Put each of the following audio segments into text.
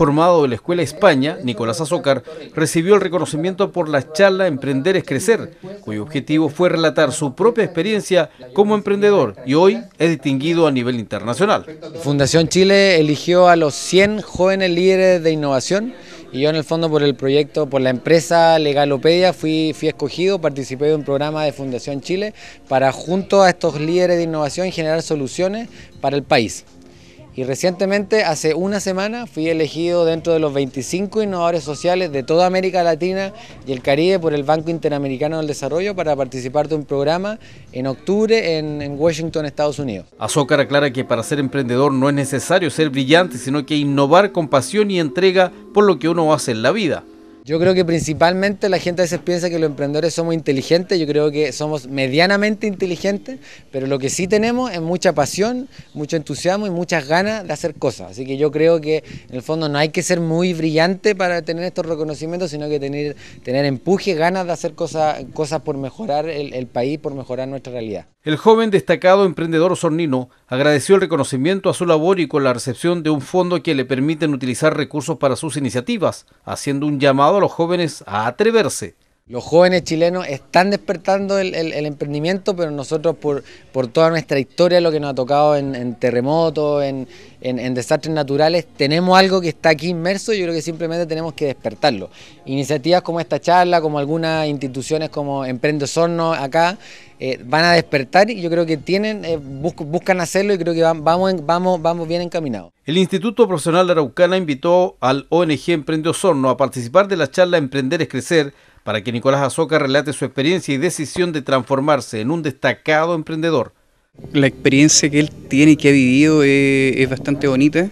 Formado de la Escuela España, Nicolás Azócar recibió el reconocimiento por la charla Emprender es Crecer, cuyo objetivo fue relatar su propia experiencia como emprendedor y hoy es distinguido a nivel internacional. Fundación Chile eligió a los 100 jóvenes líderes de innovación y yo en el fondo por el proyecto, por la empresa Legalopedia fui, fui escogido, participé de un programa de Fundación Chile para junto a estos líderes de innovación generar soluciones para el país. Y recientemente, hace una semana, fui elegido dentro de los 25 innovadores sociales de toda América Latina y el Caribe por el Banco Interamericano del Desarrollo para participar de un programa en octubre en, Washington, Estados Unidos. Azócar aclara que para ser emprendedor no es necesario ser brillante, sino que innovar con pasión y entrega por lo que uno hace en la vida. Yo creo que principalmente la gente a veces piensa que los emprendedores somos inteligentes, yo creo que somos medianamente inteligentes, pero lo que sí tenemos es mucha pasión, mucho entusiasmo y muchas ganas de hacer cosas. Así que yo creo que en el fondo no hay que ser muy brillante para tener estos reconocimientos, sino que tener, tener empuje, ganas de hacer cosas, cosas por mejorar el, país, por mejorar nuestra realidad. El joven destacado emprendedor Sornino agradeció el reconocimiento a su labor y con la recepción de un fondo que le permiten utilizar recursos para sus iniciativas, haciendo un llamado los jóvenes a atreverse los jóvenes chilenos están despertando el, emprendimiento, pero nosotros por, toda nuestra historia, lo que nos ha tocado en, terremotos, en, desastres naturales, tenemos algo que está aquí inmerso y yo creo que simplemente tenemos que despertarlo. Iniciativas como esta charla, como algunas instituciones como Emprende Osorno acá, eh, van a despertar y yo creo que tienen, eh, buscan hacerlo y creo que vamos, vamos bien encaminados. El Instituto Profesional Araucana invitó al ONG Emprende Osorno a participar de la charla Emprender es Crecer, para que Nicolás Azoka relate su experiencia y decisión de transformarse en un destacado emprendedor. La experiencia que él tiene y que ha vivido es, bastante bonita.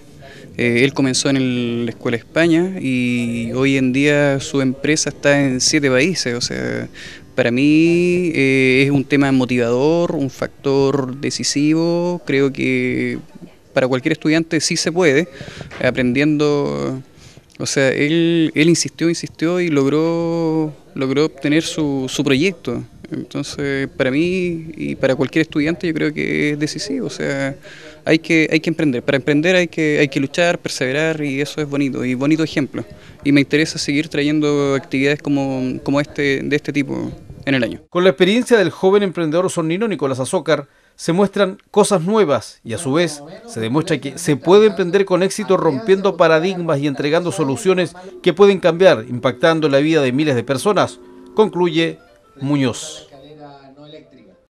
Eh, él comenzó en la Escuela España y hoy en día su empresa está en siete países. O sea, para mí eh, es un tema motivador, un factor decisivo. Creo que para cualquier estudiante sí se puede, aprendiendo o sea, él, él insistió, insistió y logró, logró obtener su, su proyecto. Entonces, para mí y para cualquier estudiante yo creo que es decisivo. O sea, hay que, hay que emprender. Para emprender hay que, hay que luchar, perseverar y eso es bonito. Y bonito ejemplo. Y me interesa seguir trayendo actividades como, como este, de este tipo en el año. Con la experiencia del joven emprendedor sonino Nicolás Azócar, se muestran cosas nuevas y a su vez se demuestra que se puede emprender con éxito rompiendo paradigmas y entregando soluciones que pueden cambiar, impactando la vida de miles de personas, concluye Muñoz.